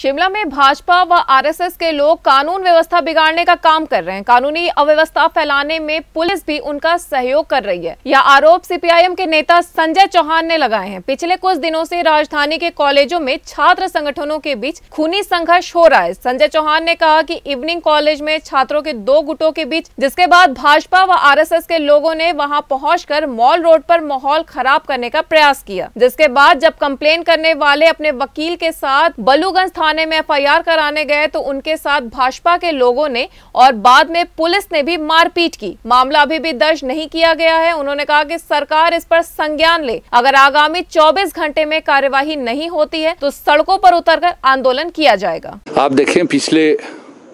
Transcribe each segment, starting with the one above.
शिमला में भाजपा व आरएसएस के लोग कानून व्यवस्था बिगाड़ने का काम कर रहे हैं कानूनी अव्यवस्था फैलाने में पुलिस भी उनका सहयोग कर रही है यह आरोप सीपीआईएम के नेता संजय चौहान ने लगाए हैं पिछले कुछ दिनों से राजधानी के कॉलेजों में छात्र संगठनों के बीच खूनी संघर्ष हो रहा है संजय चौहान ने कहा की इवनिंग कॉलेज में छात्रों के दो गुटों के बीच जिसके बाद भाजपा व आर के लोगों ने वहाँ पहुँच मॉल रोड आरोप माहौल खराब करने का प्रयास किया जिसके बाद जब कम्प्लेन करने वाले अपने वकील के साथ बलूगंज थाने में एफआईआर कराने गए तो उनके साथ भाजपा के लोगों ने और बाद में पुलिस ने भी मारपीट की मामला अभी भी दर्ज नहीं किया गया है उन्होंने कहा कि सरकार इस पर संज्ञान ले अगर आगामी 24 घंटे में कार्यवाही नहीं होती है तो सड़कों पर कर आंदोलन किया जाएगा आप देखे पिछले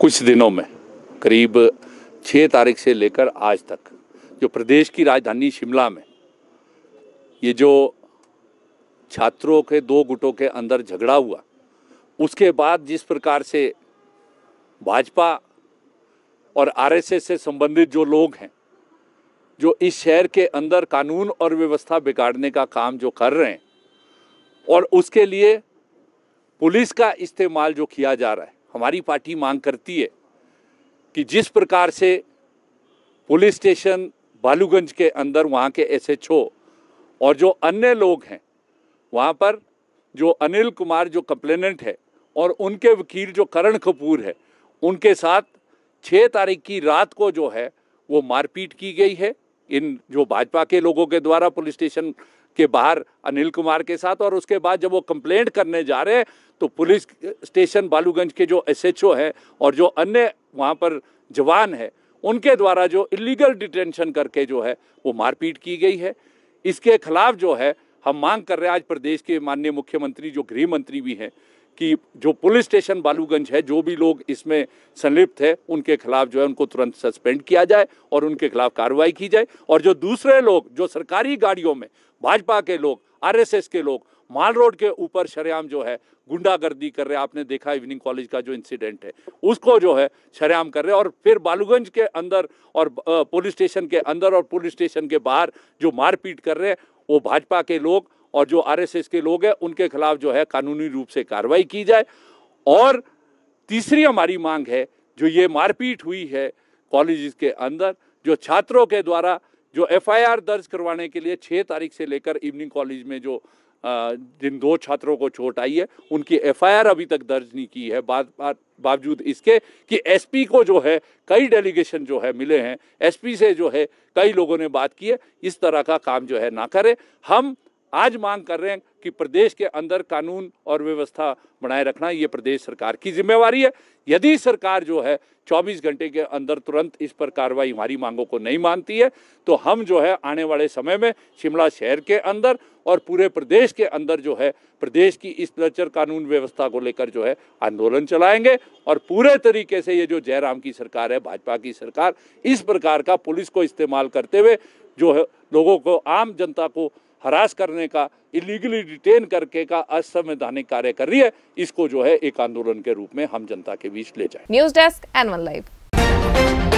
कुछ दिनों में करीब छह तारीख ऐसी लेकर आज तक जो प्रदेश की राजधानी शिमला में ये जो छात्रों के दो गुटों के अंदर झगड़ा हुआ उसके बाद जिस प्रकार से भाजपा और आरएसएस से संबंधित जो लोग हैं जो इस शहर के अंदर कानून और व्यवस्था बिगाड़ने का काम जो कर रहे हैं और उसके लिए पुलिस का इस्तेमाल जो किया जा रहा है हमारी पार्टी मांग करती है कि जिस प्रकार से पुलिस स्टेशन बालूगंज के अंदर वहाँ के एसएचओ और जो अन्य लोग हैं वहाँ पर जो अनिल कुमार जो कंप्लेनेंट है और उनके वकील जो करण कपूर है उनके साथ छः तारीख की रात को जो है वो मारपीट की गई है इन जो भाजपा के लोगों के द्वारा पुलिस स्टेशन के बाहर अनिल कुमार के साथ और उसके बाद जब वो कंप्लेंट करने जा रहे तो पुलिस स्टेशन बालूगंज के जो एसएचओ हैं और जो अन्य वहाँ पर जवान है उनके द्वारा जो इलीगल डिटेंशन करके जो है वो मारपीट की गई है इसके खिलाफ जो है हम मांग कर रहे हैं आज प्रदेश के माननीय मुख्यमंत्री जो गृह मंत्री भी हैं कि जो पुलिस स्टेशन बालूगंज है जो भी लोग इसमें संलिप्त है उनके खिलाफ जो है उनको तुरंत सस्पेंड किया जाए और उनके खिलाफ कार्रवाई की जाए और जो दूसरे लोग जो सरकारी गाड़ियों में भाजपा के लोग आरएसएस के लोग माल रोड के ऊपर शरेआम जो है गुंडागर्दी कर रहे आपने देखा इवनिंग कॉलेज का जो इंसिडेंट है उसको जो है शरेआम कर रहे और फिर बालूगंज के अंदर और पुलिस स्टेशन के अंदर और पुलिस स्टेशन के बाहर जो मारपीट कर रहे हैं वो भाजपा के लोग और जो आरएसएस के लोग हैं उनके खिलाफ जो है कानूनी रूप से कार्रवाई की जाए और तीसरी हमारी मांग है जो ये मारपीट हुई है कॉलेज के अंदर जो छात्रों के द्वारा जो एफआईआर दर्ज करवाने के लिए छः तारीख से लेकर इवनिंग कॉलेज में जो जिन दो छात्रों को चोट आई है उनकी एफआईआर अभी तक दर्ज नहीं की है बाद बाद बावजूद इसके कि एसपी को जो है कई डेलीगेशन जो है मिले हैं एसपी से जो है कई लोगों ने बात की है इस तरह का काम जो है ना करें हम आज मांग कर रहे हैं कि प्रदेश के अंदर कानून और व्यवस्था बनाए रखना ये प्रदेश सरकार की जिम्मेवारी है यदि सरकार जो है 24 घंटे के अंदर तुरंत इस पर कार्रवाई हमारी मांगों को नहीं मानती है तो हम जो है आने वाले समय में शिमला शहर के अंदर और पूरे प्रदेश के अंदर जो है प्रदेश की इस लचर कानून व्यवस्था को लेकर जो है आंदोलन चलाएंगे और पूरे तरीके से ये जो जयराम की सरकार है भाजपा की सरकार इस प्रकार का पुलिस को इस्तेमाल करते हुए जो है लोगों को आम जनता को हरास करने का इलीगली डिटेन करके का असंवैधानिक कार्य कर रही है इसको जो है एक आंदोलन के रूप में हम जनता के बीच ले जाए न्यूज डेस्क एन लाइव